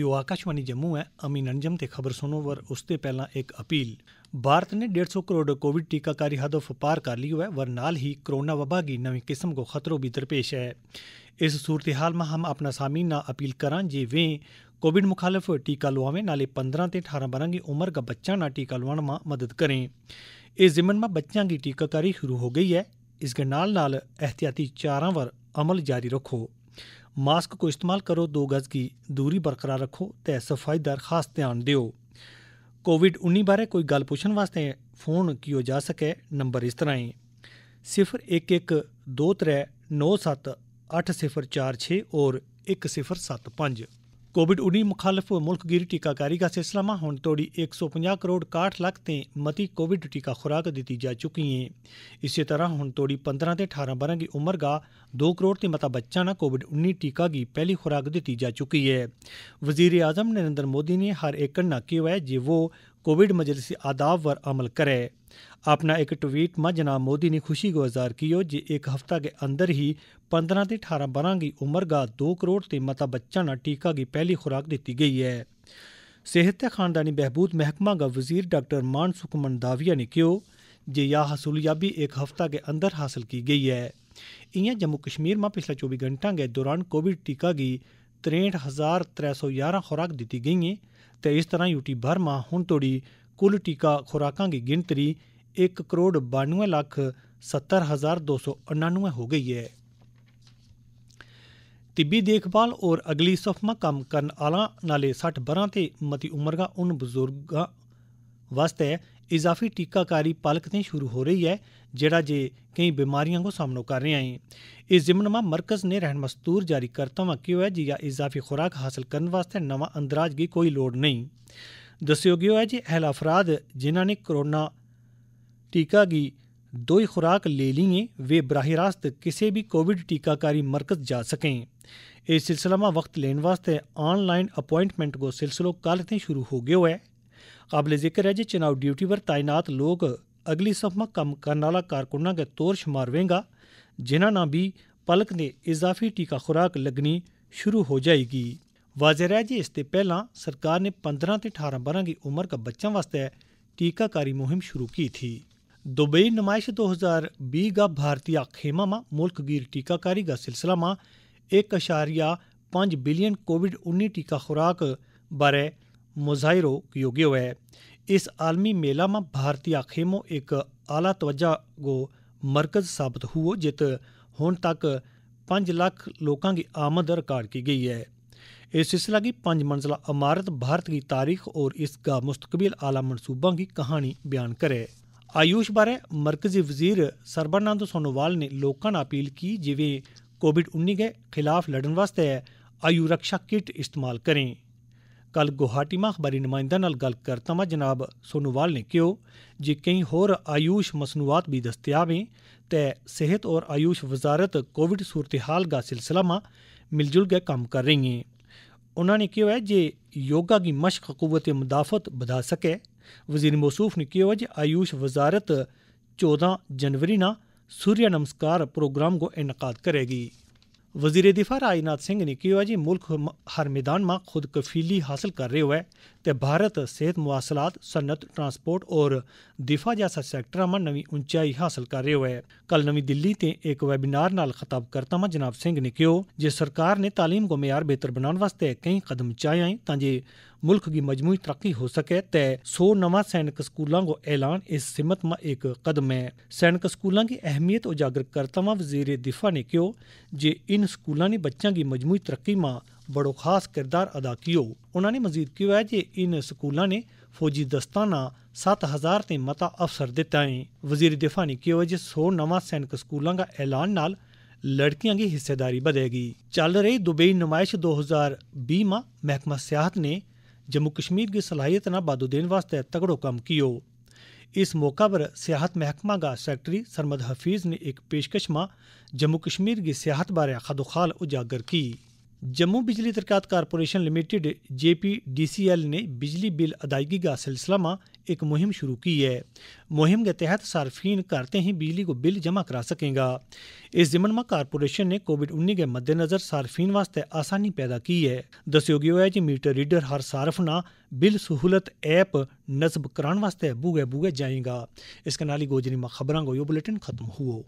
ਯੋ ਆਕਾਸ਼ਵਾਣੀ ਜੰਮੂ ਹੈ ਅਮੀਨ ਅੰਜਮ ਤੇ ਖਬਰ ਸੁਣੋ ਵਰ ਉਸ ਤੇ ਪਹਿਲਾਂ ਇੱਕ ਅਪੀਲ ਭਾਰਤ ਨੇ 150 ਕਰੋੜ ਕੋविड ਟੀਕਾਕਾਰੀ ਹਦਫ ਪਾਰ ਕਰ ਲਈ ਹੈ ਵਰ ਨਾਲ ਹੀ कोरोना वबा की नवी किस्म को खतरो भी दरपेश है इस सूरत हाल में हम अपना सामीन ना अपील करा जे वे कोविड मुखालफ टीका लुआवें नाले पंद्रह से अठारह बरह की उम्र का बच्चा ना टीका लुवाण में मदद करें इस जिमन में बच्चों की टीकाकारी शुरू हो गई है इसके नाल नाल एहतियाती चारा वर अमल जारी रखो मास्क को इस्तेमाल करो दो गज की दूरी बरकरार रखो ते सफाई दर खास ध्यान दो कोविड उन्नीस बारे कोई गल पुछण वास्ते फोन कियो जा सके नंबर इस तरह है सिफर एक एक दो त्रै नौ सत्त अट्ठ सिफर चार छे और एक सिफर सत्त पंज કોવિડ ઉની મુખાલફ મુલ્કગીર ટીકાકારી का सिलसिला में हूँ तोड़ी एक सौ पाँ करोड़ काहठ लाख से मती कोविड टीका खुराक दी जा चुकी है इसी तरह हूँ तोड़ी पंद्रह से अठारह बरह की उम्र का दो करोड़ से मता बच्चा ने कोविड उन्नीस टीका की पहली खुराक दी जा चुकी है वजीर अजम नरेंद्र मोदी ने हर एकड़ ना किया है जे वो कोविड मजलिस आदाब पर अमल करे ਆਪਣਾ ਇੱਕ ਟਵੀਟ ਮਾ ਮਜਨਾ ਮੋਦੀ ਨੇ ਖੁਸ਼ੀ ਗੁਜ਼ਾਰ ਕੀਓ ਜੇ ਇੱਕ ਹਫਤਾ ਦੇ ਅੰਦਰ ਹੀ 15 ਤੇ 18 ਬਰਾਂ ਦੀ ਉਮਰ ਦਾ 2 ਕਰੋੜ ਤੇ ਮਤਾ ਬੱਚਾ ਨਾ ਟੀਕਾ ਦੀ ਪਹਿਲੀ ਖੁਰਾਕ ਦਿੱਤੀ ਗਈ ਹੈ ਸਿਹਤ ਤੇ ਖਾਨਦਾਨੀ ਬਹਿਬੂਦ ਮਹਿਕਮਾ ਦਾ ਵਜ਼ੀਰ ਡਾਕਟਰ ਮਾਨ ਸੁਖਮਨ ਦਾਵੀਆ ਨੇ ਕਿਓ ਜੇ ਇਹ ਹਸੂਲੀਆਬੀ ਇੱਕ ਹਫਤਾ ਦੇ ਅੰਦਰ ਹਾਸਲ ਕੀ ਗਈ ਹੈ ਇਹਾਂ ਜੰਮੂ ਕਸ਼ਮੀਰ ਮਾ ਪਿਛਲੇ 24 ਘੰਟਾਂ ਦੇ ਦੌਰਾਨ ਕੋਵਿਡ ਟੀਕਾ ਦੀ 63311 ਖੁਰਾਕ ਦਿੱਤੀ ਗਈ ਹੈ ਤੇ ਇਸ ਤਰ੍ਹਾਂ ਯੂਟੀ ਭਰਮਾ ਹੁਣ ਤੋੜੀ ਕੁੱਲ ਟੀਕਾ ਖੁਰਾਕਾਂ ਦੀ ਗਿਣਤੀ 1 ਕਰੋੜ 92 ਲੱਖ 70 ਹਜ਼ਾਰ 299 हो गई है ਤਿੱਬੀ ਦੇਖਭਾਲ ਔਰ ਅਗਲੀ ਸਫਮਾ ਕੰਮ ਕਰਨ ਵਾਲਾ ਨਾਲੇ 60 ਬਰਾਂ ਤੇ ਮਤੀ ਉਮਰ ਦਾ ਉਹਨ ਬਜ਼ੁਰਗਾਂ ਵਾਸਤੇ ਇਜ਼ਾਫੀ ਟੀਕਾਕਾਰੀ ਪਲਕ ਤੇ ਸ਼ੁਰੂ ਹੋ ਰਹੀ ਹੈ ਜਿਹੜਾ ਜੇ ਕਈ ਬਿਮਾਰੀਆਂ ਕੋ ਸਾਹਮਣਾ ਕਰ ਰਹੇ ਹੈ ਇਸ ਜ਼ਿਮਨਮਾ ਮਰਕਜ਼ ਨੇ ਰਹਿਣ ਮਸਤੂਰ ਜਾਰੀ ਕਰਤਾ ਵਾ ਕਿ ਹੋਇਆ ਜੀ ਜਾਂ ਇਜ਼ਾਫੀ ਖੁਰਾਕ ਹਾਸਲ ਕਰਨ ਵਾਸਤੇ ਨਵਾਂ ਅੰਦਰਾਜ ਦੀ ਕੋਈ ਲੋੜ ਨਹੀਂ ਦੱਸਿਓਗਿਓ ਹੈ ਜੀ ਅਹਿਲ ਅਫਰਾਦ ਜਿਨ੍ਹਾਂ ਨੇ ਕਰੋਨਾ ਟੀਕਾ ਦੀ दो ही खुराक ले ली हैं वे बरह रास्त किसी भी कोविड टीकाकारी मरकज जा सकें इस सिलसिला में वक्त लेने वास्ते ऑनलाइन अपॉइंटमेंट को सिलसिलो कल से शुरू हो गया है काबिल जिक्र है जी चुनाव ड्यूटी पर तैनात लोग अगली सफ कम करने वाला कारकुना का तौर शुमार वेंगा जिन्होंने भी पलक ने इजाफी टीका खुराक लगनी शुरू हो जाएगी वाजर है जी इसते पैह्लां सरकार ने पंद्रह से अठारह बरह की उम्र का बच्चों वास्त टीकाकारी मुहिम शुरू की थी दुबई नुमाइश दो हजार भी भारतीय खेमा मा मुल्क गिर टीकाकारी का सिलसिला मा एक अशारिया पांच बिलियन कोविड उन्नीस टीका खुराक बारे मुजाहरों योग्य है इस आलमी मेला में भारतीय खेमो एक आला तवजा गो मरकज साबित हुओ जित हूँ तक पांच लाख लोगों की आमद रिकॉर्ड की गई है इस सिलसिला की पंज मंजिला इमारत भारत की तारीख और इसका मुस्तकबिल आला मनसूबा की कहानी बयान करे आयुष बारे मरकजी वजीर सरबानंद सोनोवाल ने लोगों ने अपील की जिवें कोविड उन्नी के खिलाफ लड़न वास्ते आयु रक्षा किट इस्तेमाल करें कल गुवाहाटी में अखबारी नुमाइंदा गल करता में जनाब सोनोवाल ने कहो जे कई होर आयुष मसनूआत भी दस्तियाब हैं तो सेहत और आयुष वजारत कोविड सूरतहाल का सिलसिला में मिलजुल ਕੇ ਕੰਮ ਕਰ ਰਹੀ हैं उन्होंने ਨੇ ਕਿਹਾ ਹੈ योगा की मशक क़ुवत मुदाफ़त बढ़ा सके वजीर मौसूफ ने किया जो आयुष वजारत चौदह जनवरी ना सूर्य नमस्कार प्रोग्राम को इनका करेगी वजीर दिफा राजनाथ सिंह ने कहा जी मुल्क हर मैदान में खुद कफीली हासिल कर रहे हो तो भारत सेहत मुआसलात सनत ट्रांसपोर्ट और दिफा जैसा सैक्टर में नवी ऊंचाई हासिल कर रहे हो कल नवी दिल्ली से एक वेबिनार नाल खिताब करता जनाब सिंह ने कहा जो सरकार ने तालीम को मैार बेहतर बनाने वास्ते कई कदम चाहे हैं तो मुल्क की मजमू तरक्की हो सके तय सौ नवा सैनिक स्कूलों को ऐलान इस सिमत में एक कदम है सैनिक स्कूलों की अहमियत उजागर करता में वजीर दिफा ने कहो जे इन स्कूलों ने बच्चों की मजमू तरक्की में बड़ो खास किरदार अदा कियो उन्होंने मजीद कहो है जे इन स्कूलों ने फौजी दस्ताना न सत हजार से मता अवसर दिता है वजीर दिफा ने कहो है जे सौ नवा सैनिक स्कूलों का ऐलान नाल लड़कियों की हिस्सेदारी बढ़ेगी चल रही दुबई नुमाइश दो हज़ार में महकमा सियाहत ने जम्मू कश्मीर की सलाहियत न बादू देने वास्ते तगड़ो कम कियो इस मौका पर सियाहत महकमा का सेक्रेटरी सरमद हफीज ने एक पेशकश में जम्मू कश्मीर की सियाहत बारे खदोखाल उजागर की जम्मू बिजली तरकात कारपोरेशन लिमिटेड जेपीडीसीएल ने बिजली बिल अदायगी का सिलसिला में एक मुहिम शुरू की है मुहिम के तहत सार्फिन करते ही बिजली को बिल जमा करा सकेगा इस जिमन में कारपोरेशन ने कोविड उन्नीस के मद्देनज़र सार्फीन वास्ते आसानी पैदा की है दस्योग्य है कि मीटर रीडर हर सार्फ ना बिल सहूलत ऐप नस्ब कराने वास्ते बूहे बूहे जाएगा इसके नाली गोजरी में खबर को यो बुलेटिन खत्म हुआ